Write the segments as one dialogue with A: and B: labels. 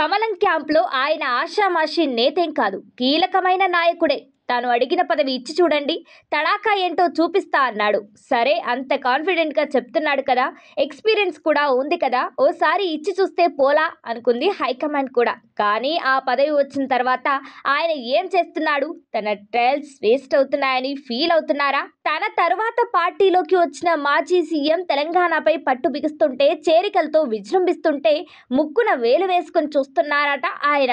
A: కమలం క్యాంప్ లో ఆయన ఆషామాషి నేతేం కాదు కీలకమైన నాయకుడే తాను అడిగిన పదవి ఇచ్చి చూడండి తడాకా ఏంటో చూపిస్తా అన్నాడు సరే అంత కాన్ఫిడెంట్గా చెప్తున్నాడు కదా ఎక్స్పీరియన్స్ కూడా ఉంది కదా ఓసారి ఇచ్చి చూస్తే పోలా అనుకుంది హైకమాండ్ కూడా కానీ ఆ పదవి వచ్చిన తర్వాత ఆయన ఏం చేస్తున్నాడు తన ట్రయల్స్ వేస్ట్ అవుతున్నాయని ఫీల్ అవుతున్నారా తన తర్వాత పార్టీలోకి వచ్చిన మాజీ సీఎం తెలంగాణపై పట్టు బిగుస్తుంటే చేరికలతో విజృంభిస్తుంటే ముక్కున వేలు వేసుకొని చూస్తున్నారట ఆయన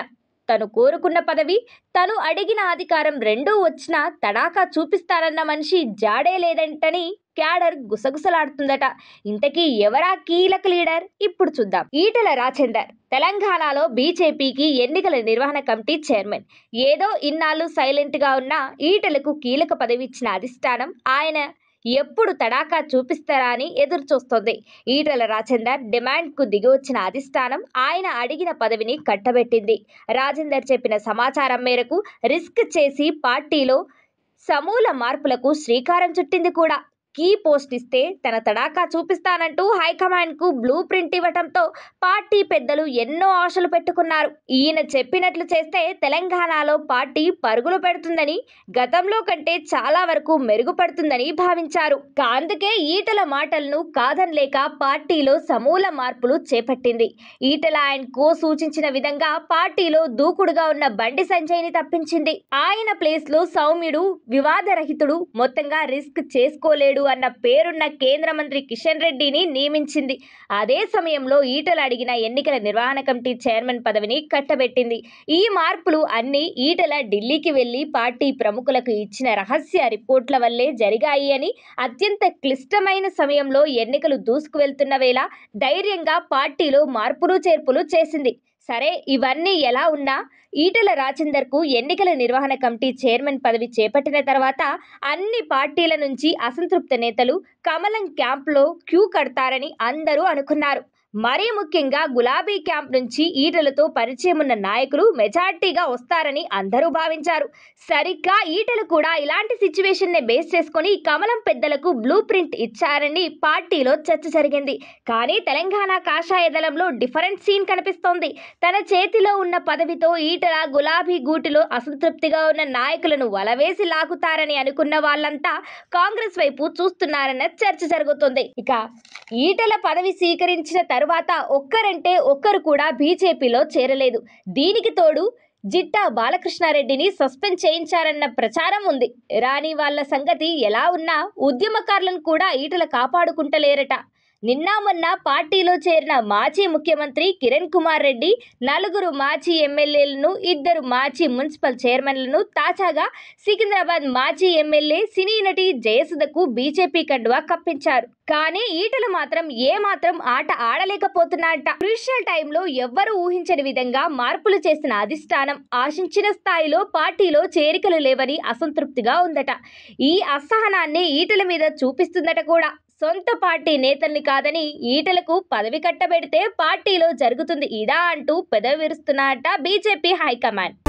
A: తను కోరుకున్న పదవి తను అడిగిన అధికారం రెండూ వచ్చినా తడాకా చూపిస్తారన్న మనిషి జాడే లేదంటని క్యాడర్ గుసగుసలాడుతుందట ఇంతకీ ఎవరా కీలక లీడర్ ఇప్పుడు చూద్దాం ఈటల రాజేందర్ తెలంగాణలో బీజేపీకి ఎన్నికల నిర్వహణ కమిటీ చైర్మన్ ఏదో ఇన్నాళ్ళు సైలెంట్గా ఉన్న ఈటలకు కీలక పదవి ఇచ్చిన అధిష్టానం ఆయన ఎప్పుడు తడాకా చూపిస్తారా అని ఎదురు చూస్తోంది ఈటల రాజేందర్ డిమాండ్కు దిగివచ్చిన అధిష్టానం ఆయన అడిగిన పదవిని కట్టబెట్టింది రాజేందర్ చెప్పిన సమాచారం మేరకు రిస్క్ చేసి పార్టీలో సమూల మార్పులకు శ్రీకారం చుట్టింది కూడా కీ పోస్ట్ ఇస్తే తన తడాకా చూపిస్తానంటూ హైకమాండ్కు బ్లూ ప్రింట్ ఇవ్వటంతో పార్టీ పెద్దలు ఎన్నో ఆశలు పెట్టుకున్నారు ఈయన చెప్పినట్లు చేస్తే తెలంగాణలో పార్టీ పరుగులు పెడుతుందని గతంలో కంటే చాలా వరకు మెరుగుపడుతుందని భావించారు అందుకే ఈటల మాటలను కాదనలేక పార్టీలో సమూల మార్పులు చేపట్టింది ఈటల ఆయన కో సూచించిన విధంగా పార్టీలో దూకుడుగా ఉన్న బండి సంజయ్ని తప్పించింది ఆయన ప్లేస్లో సౌమ్యుడు వివాదరహితుడు మొత్తంగా రిస్క్ చేసుకోలేడు అన్న పేరున్న కేంద్ర మంత్రి కిషన్ రెడ్డిని నియమించింది అదే సమయంలో ఈటల అడిగిన ఎన్నికల నిర్వహణ కమిటీ చైర్మన్ పదవిని కట్టబెట్టింది ఈ మార్పులు అన్ని ఈటల ఢిల్లీకి వెళ్లి పార్టీ ప్రముఖులకు ఇచ్చిన రహస్య రిపోర్ట్ల వల్లే జరిగాయి అని అత్యంత క్లిష్టమైన సమయంలో ఎన్నికలు దూసుకువెళ్తున్న వేళ ధైర్యంగా పార్టీలో మార్పులు చేర్పులు చేసింది సరే ఇవన్నీ ఎలా ఉన్నా ఈటల రాజేందర్కు ఎన్నికల నిర్వహణ కమిటీ చైర్మన్ పదవి చేపట్టిన తర్వాత అన్ని పార్టీల నుంచి అసంతృప్త నేతలు కమలం క్యాంప్లో క్యూ కడతారని అందరూ అనుకున్నారు మరీ ముఖ్యంగా గులాబీ క్యాంప్ నుంచి ఈటలతో పరిచయం ఉన్న నాయకులు మెజార్టీగా వస్తారని అందరూ భావించారు సరిగ్గా ఈటలు కూడా ఇలాంటి సిచ్యువేషన్నే బేస్ చేసుకుని కమలం పెద్దలకు బ్లూ ప్రింట్ ఇచ్చారని పార్టీలో చర్చ జరిగింది కానీ తెలంగాణ కాషాయ దళంలో డిఫరెంట్ సీన్ కనిపిస్తోంది తన చేతిలో ఉన్న పదవితో ఈటల గులాబీ గూటిలో అసంతృప్తిగా ఉన్న నాయకులను వలవేసి లాగుతారని అనుకున్న వాళ్ళంతా కాంగ్రెస్ వైపు చూస్తున్నారన్న చర్చ జరుగుతుంది ఇక ఈటల పదవి స్వీకరించిన తర్వాత ఒక్కరంటే ఒక్కరు కూడా బీజేపీలో చేరలేదు దీనికి తోడు జిట్టా బాలకృష్ణారెడ్డిని సస్పెండ్ చేయించారన్న ప్రచారం ఉంది రాని వాళ్ళ సంగతి ఎలా ఉన్నా ఉద్యమకారులను కూడా ఈటల కాపాడుకుంటలేరట నిన్న మొన్న పార్టీలో చేరిన మాజీ ముఖ్యమంత్రి కిరణ్ కుమార్ రెడ్డి నలుగురు మాజీ ఎమ్మెల్యేలను ఇద్దరు మాజీ మున్సిపల్ చైర్మన్లను తాజాగా సికింద్రాబాద్ మాజీ ఎమ్మెల్యే సినీ నటి జయసుధకు బీజేపీ కండువా కప్పించారు కానీ ఈటలు మాత్రం ఏ మాత్రం ఆట ఆడలేకపోతున్నాట క్రూషియల్ టైంలో ఎవ్వరూ ఊహించని విధంగా మార్పులు చేసిన అధిష్టానం ఆశించిన స్థాయిలో పార్టీలో చేరికలు లేవని అసంతృప్తిగా ఉందట ఈ అసహనాన్ని ఈటల మీద చూపిస్తుందట కూడా సొంత పార్టీ నేతల్ని కాదని ఈటలకు పదవి కట్టబెడితే పార్టీలో జరుగుతుంది ఇదా అంటూ పెదవి విరుస్తున్నారట బీజేపీ హైకమాండ్